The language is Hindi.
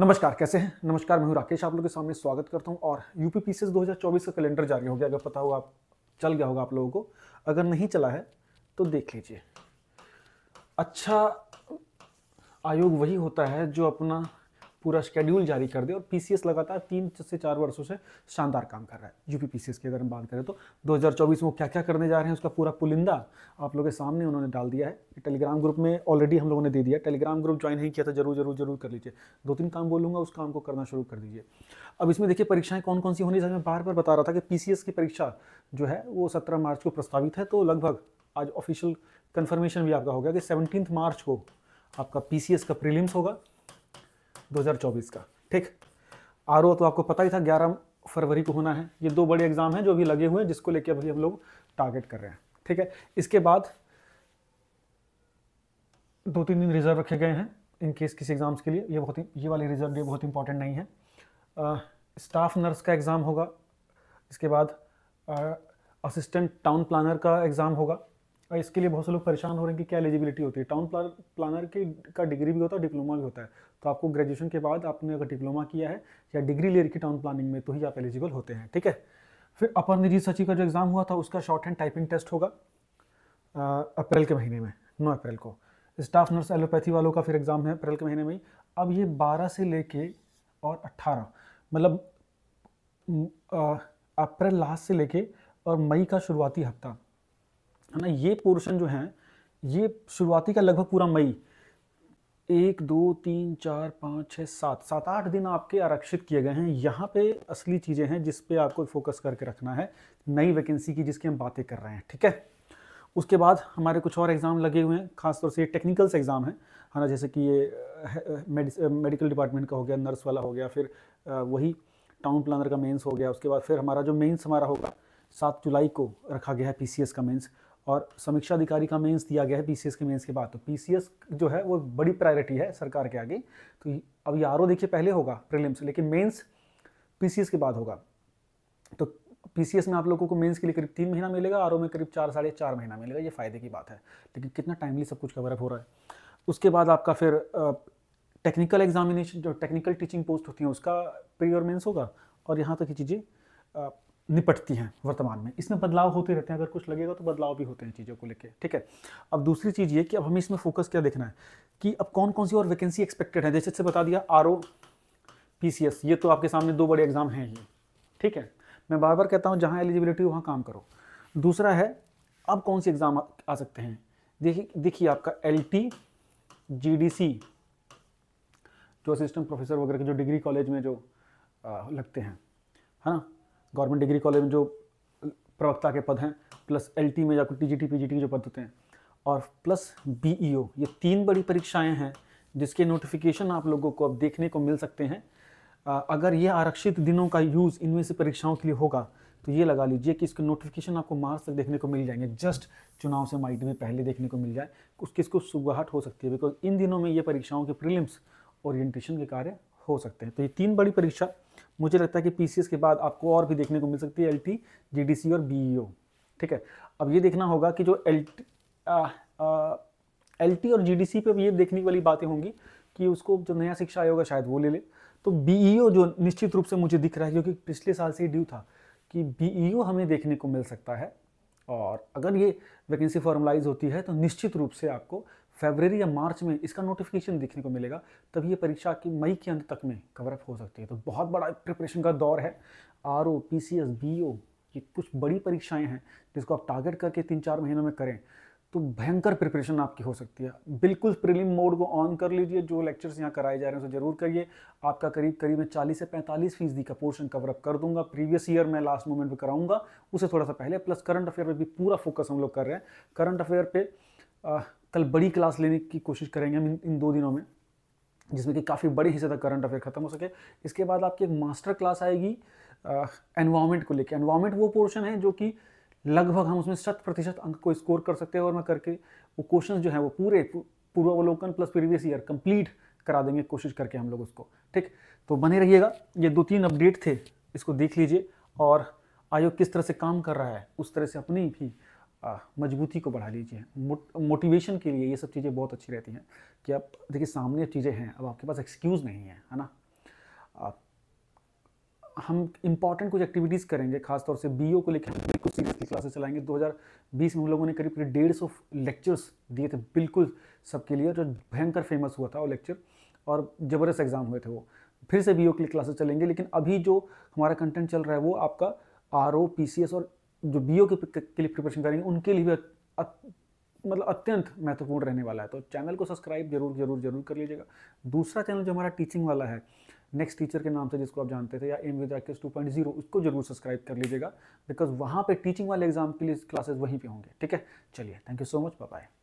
नमस्कार कैसे हैं नमस्कार मैं हूं राकेश आप लोगों के सामने स्वागत करता हूं और यूपी पीसीएस 2024 का कैलेंडर जारी हो गया अगर पता होगा आप चल गया होगा आप लोगों को अगर नहीं चला है तो देख लीजिए अच्छा आयोग वही होता है जो अपना पूरा शेड्यूल जारी कर दिया और पीसीएस लगातार तीन से चार वर्षों से शानदार काम कर रहा है यूपी पीसीएस की अगर हम बात करें तो 2024 में वो क्या क्या करने जा रहे हैं उसका पूरा पुलिंदा आप लोगों के सामने उन्होंने डाल दिया है टेलीग्राम ग्रुप में ऑलरेडी हम लोगों ने दे दिया टेलीग्राम ग्रुप ज्वाइन नहीं किया था जरूर जरूर जरूर कर लीजिए दो तीन काम बोलूँगा उस काम को करना शुरू कर दीजिए अब इसमें देखिए परीक्षाएँ कौन कौन सी होनी चाहिए मैं बार बार बता रहा था कि पी की परीक्षा जो है वो सत्रह मार्च को प्रस्तावित है तो लगभग आज ऑफिशियल कन्फर्मेशन भी आपका हो गया कि सेवनटीन मार्च को आपका पी का प्रीलिम्स होगा 2024 का ठीक आर तो आपको पता ही था 11 फरवरी को होना है ये दो बड़े एग्जाम हैं जो अभी लगे हुए हैं जिसको लेके अभी हम लोग टारगेट कर रहे हैं ठीक है इसके बाद दो तीन दिन रिजर्व रखे गए हैं इन केस किसी एग्ज़ाम्स के लिए ये बहुत ये वाले रिजर्व डे बहुत इंपॉर्टेंट नहीं है आ, स्टाफ नर्स का एग्ज़ाम होगा इसके बाद असिस्टेंट टाउन प्लानर का एग्ज़ाम होगा इसके लिए बहुत से लोग परेशान हो रहे हैं कि क्या एलिजिबिलिटी होती है टाउन प्लानर की का डिग्री भी होता है डिप्लोमा भी होता है तो आपको ग्रेजुएशन के बाद आपने अगर डिप्लोमा किया है या डिग्री ले रखी टाउन प्लानिंग में तो ही आप एलिजिबल होते हैं ठीक है फिर अपर निजी सचिव का जो एग्ज़ाम हुआ था उसका शॉर्ट हैंड टाइपिंग टेस्ट होगा अप्रैल के महीने में नौ अप्रैल को स्टाफ नर्स एलोपैथी वालों का फिर एग्ज़ाम है अप्रैल के महीने में ही अब ये बारह से लेके और अट्ठारह मतलब अप्रैल लास्ट से लेके और मई का शुरुआती हफ्ता है ना ये पोर्शन जो है ये शुरुआती का लगभग पूरा मई एक दो तीन चार पाँच छः सात सात आठ दिन आपके आरक्षित किए गए हैं यहाँ पे असली चीज़ें हैं जिस पे आपको फोकस करके रखना है नई वैकेंसी की जिसकी हम बातें कर रहे हैं ठीक है उसके बाद हमारे कुछ और एग्ज़ाम लगे हुए हैं खासतौर से ये टेक्निकल्स एग्ज़ाम हैं है ना जैसे कि ये मेडिकल डिपार्टमेंट का हो गया नर्स वाला हो गया फिर वही टाउन प्लानर का मेंस हो गया उसके बाद फिर हमारा जो मेंस हमारा होगा सात जुलाई को रखा गया है पीसीएस का मेंस और समीक्षा अधिकारी का मेंस दिया गया है पीसीएस के मेंस के बाद तो पीसीएस जो है वो बड़ी प्रायोरिटी है सरकार के आगे तो अब ये आर देखिए पहले होगा प्रिलिम्स लेकिन मेंस पीसीएस के बाद होगा तो पीसीएस में आप लोगों को मेंस के लिए करीब तीन महीना मिलेगा आर में करीब चार साढ़े चार महीना मिलेगा ये फ़ायदे की बात है लेकिन कितना टाइमली सब कुछ कवरअप हो रहा है उसके बाद आपका फिर टेक्निकल एग्जामिनेशन जो टेक्निकल टीचिंग पोस्ट होती है उसका प्री और होगा और यहाँ तक ये की चीज़ें निपटती हैं वर्तमान में इसमें बदलाव होते रहते हैं अगर कुछ लगेगा तो बदलाव भी होते हैं चीज़ों को लेकर ठीक है अब दूसरी चीज़ ये कि अब हमें इसमें फोकस क्या देखना है कि अब कौन कौन सी और वैकेंसी एक्सपेक्टेड है जैसे से बता दिया R O P C S ये तो आपके सामने दो बड़े एग्ज़ाम हैं ये ठीक है मैं बार बार कहता हूँ जहाँ एलिजिबिलिटी वहाँ काम करो दूसरा है अब कौन सी एग्ज़ाम आ, सकते हैं देखिए देखिए आपका L T G D C जो असिस्टेंट प्रोफेसर वगैरह के जो डिग्री कॉलेज में जो लगते हैं है ना गवर्नमेंट डिग्री कॉलेज में जो प्रवक्ता के पद हैं प्लस एल में या टी जी टी के जो पद होते हैं और प्लस बी e ये तीन बड़ी परीक्षाएँ हैं जिसके नोटिफिकेशन आप लोगों को अब देखने को मिल सकते हैं अगर ये आरक्षित दिनों का यूज़ इनमें से परीक्षाओं के लिए होगा तो ये लगा लीजिए कि इसके नोटिफिकेशन आपको मार्च तक देखने को मिल जाएंगे जस्ट चुनाव से माइट में पहले देखने को मिल जाए उसकी इसको सुगाहट हो सकती है बिकॉज इन दिनों में ये परीक्षाओं के प्रिलिम्स ओरिएंटेशन के कार्य हो सकते हैं तो ये तीन बड़ी परीक्षा मुझे लगता है कि पी के बाद आपको और भी देखने को मिल सकती है एल टी और बी e ठीक है अब ये देखना होगा कि जो एल एल टी और जी सी पर ये देखने वाली बातें होंगी कि उसको जो नया शिक्षा आयोग है शायद वो ले ले तो बी e जो निश्चित रूप से मुझे दिख रहा है क्योंकि पिछले साल से ड्यू था कि बी e हमें देखने को मिल सकता है और अगर ये वैकेंसी फॉर्मलाइज होती है तो निश्चित रूप से आपको फेबररी या मार्च में इसका नोटिफिकेशन देखने को मिलेगा तभी ये परीक्षा की मई के अंत तक में कवरअप हो सकती है तो बहुत बड़ा प्रिपरेशन का दौर है R O P C S B O ये कुछ बड़ी परीक्षाएं हैं जिसको आप टारगेट करके तीन चार महीनों में करें तो भयंकर प्रिपरेशन आपकी हो सकती है बिल्कुल प्रीलिम मोड को ऑन कर लीजिए जो लेक्चर्स यहाँ कराए जा रहे हैं उसे जरूर करिए आपका करीब करीब मैं चालीस से पैंतालीस फीसदी का पोर्शन कवरअप कर दूंगा प्रीवियस ईयर मैं लास्ट मोमेंट पर कराऊंगा उसे थोड़ा सा पहले प्लस करंट अफेयर पर भी पूरा फोकस हम लोग कर रहे हैं करंट अफेयर पर कल बड़ी क्लास लेने की कोशिश करेंगे हम इन दो दिनों में जिसमें कि काफ़ी बड़े हिस्से तक करंट अफेयर खत्म हो सके इसके बाद आपकी एक मास्टर क्लास आएगी एनवायरमेंट को लेकर एनवायरमेंट वो पोर्शन है जो कि लगभग हम उसमें शत प्रतिशत अंक को स्कोर कर सकते हैं और मैं करके वो क्वेश्चन जो है वो पूरे पूर्वावलोकन प्लस प्रीवियस ईयर कंप्लीट करा देंगे कोशिश करके हम लोग उसको ठीक तो बने रहिएगा ये दो तीन अपडेट थे इसको देख लीजिए और आयोग किस तरह से काम कर रहा है उस तरह से अपनी भी मजबूती को बढ़ा लीजिए मोटिवेशन के लिए ये सब चीज़ें बहुत अच्छी रहती हैं कि आप देखिए सामने चीज़ें हैं अब आपके पास एक्सक्यूज़ नहीं है है ना आप, हम इम्पॉर्टेंट कुछ एक्टिविटीज़ करेंगे खासतौर से बीओ को लेकर बिल्कुल सीरियस की क्लासेस चलाएंगे 2020 में हम लोगों ने करीब करीब डेढ़ सौ लेक्चर्स दिए थे बिल्कुल सबके लिए जो भयंकर फेमस हुआ था वो लेक्चर और ज़बरदस्त एग्ज़ाम हुए थे वो फिर से बीओ के लिए क्लासेस चलेंगे लेकिन अभी जो हमारा कंटेंट चल रहा है वो आपका R O P C S और जो बी के, के लिए प्रिपरेशन करेंगे उनके लिए भी मतलब अत्यंत महत्वपूर्ण रहने वाला है तो चैनल को सब्सक्राइब जरूर जरूर जरूर कर लीजिएगा दूसरा चैनल जो हमारा टीचिंग वाला है नेक्स्ट टीचर के नाम से जिसको आप जानते थे या M with Rakesh two point zero उसको जरूर सब्सक्राइब कर लीजिएगा बिकॉज वहाँ पे टीचिंग वाले एग्जाम के लिए क्लासेस वहीं पर होंगे ठीक है चलिए thank you so much bye